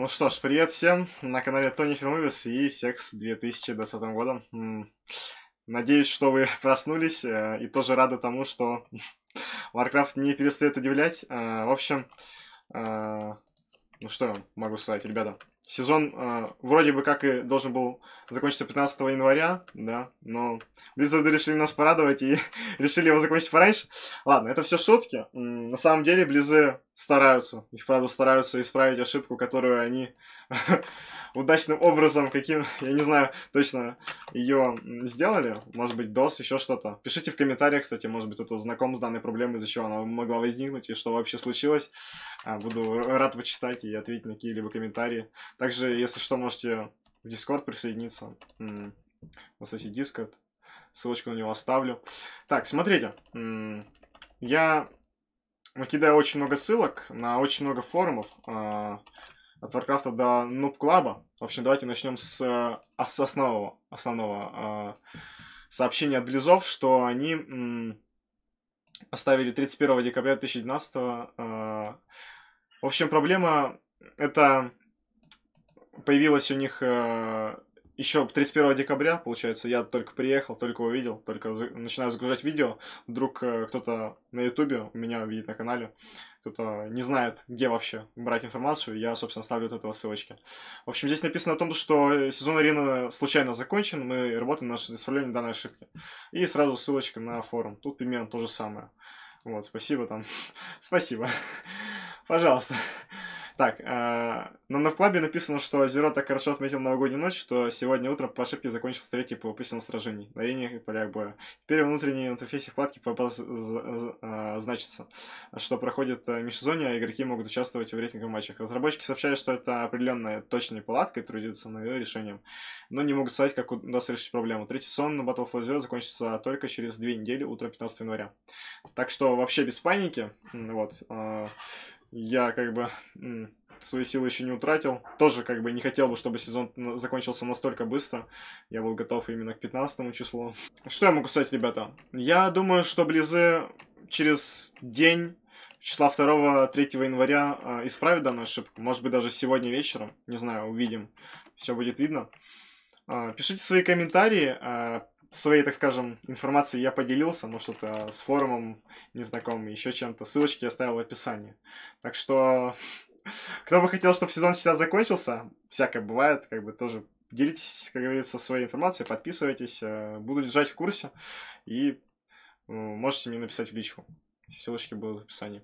Ну что ж, привет всем на канале Тони Филмувис и всех с 2020 годом. Надеюсь, что вы проснулись э, и тоже рады тому, что Warcraft не перестает удивлять. Э, в общем, э, ну что я могу сказать, ребята. Сезон вроде бы как и должен был закончиться 15 января, да, но Blizzard решили нас порадовать и решили его закончить пораньше. Ладно, это все шутки. На самом деле, Близы стараются, и вправду стараются исправить ошибку, которую они удачным образом, каким, я не знаю точно, ее сделали, может быть, DOS, еще что-то. Пишите в комментариях, кстати, может быть, кто-то знаком с данной проблемой, из-за чего она могла возникнуть и что вообще случилось. А, буду рад почитать и ответить на какие-либо комментарии. Также, если что, можете в Discord присоединиться. на сайте Discord, ссылочку на него оставлю. Так, смотрите, я накидаю очень много ссылок на очень много форумов. А, от Warcraft до Noob Club. В общем, давайте начнем с, а, с основного, основного а, сообщения от Близов, что они оставили 31 декабря 2012. В общем, проблема это появилась у них еще 31 декабря, получается, я только приехал, только увидел, только за... начинаю загружать видео. Вдруг э, кто-то на ютубе меня увидит на канале, кто-то не знает, где вообще брать информацию, я, собственно, ставлю от этого ссылочки. В общем, здесь написано о том, что сезон арены случайно закончен, мы работаем над исправлением данной ошибки. И сразу ссылочка на форум. Тут примерно то же самое. Вот, спасибо там. спасибо. Пожалуйста. Так, э, а, но ну, на вклабе написано, что Зеро так хорошо отметил новогоднюю ночь, что сегодня утром по ошибке закончился третий по выписанному сражений на арене и полях боя. Теперь внутренние интерфейс вкладки попал, а, значится, что проходит э, межсезонье, а игроки могут участвовать в рейтинговых матчах. Разработчики сообщают, что это определенная точная палатка и трудятся над ее решением, но не могут сказать, как удастся решить проблему. Третий сон на Battlefield Zero закончится только через две недели, утром 15 января. Так что вообще без паники, вот. Э, я как бы свои силы еще не утратил. Тоже как бы не хотел бы, чтобы сезон закончился настолько быстро. Я был готов именно к 15 числу. Что я могу сказать, ребята? Я думаю, что Близы через день числа 2-3 января э, исправит данную ошибку. Может быть, даже сегодня вечером. Не знаю, увидим. Все будет видно. А, пишите свои комментарии. А, своей, так скажем, информацией я поделился, но ну, что-то с форумом незнакомым, еще чем-то. Ссылочки я оставил в описании. Так что, кто бы хотел, чтобы сезон сейчас закончился, всякое бывает, как бы тоже делитесь, как говорится, своей информацией, подписывайтесь, э, буду держать в курсе и э, можете мне написать в личку. Ссылочки будут в описании.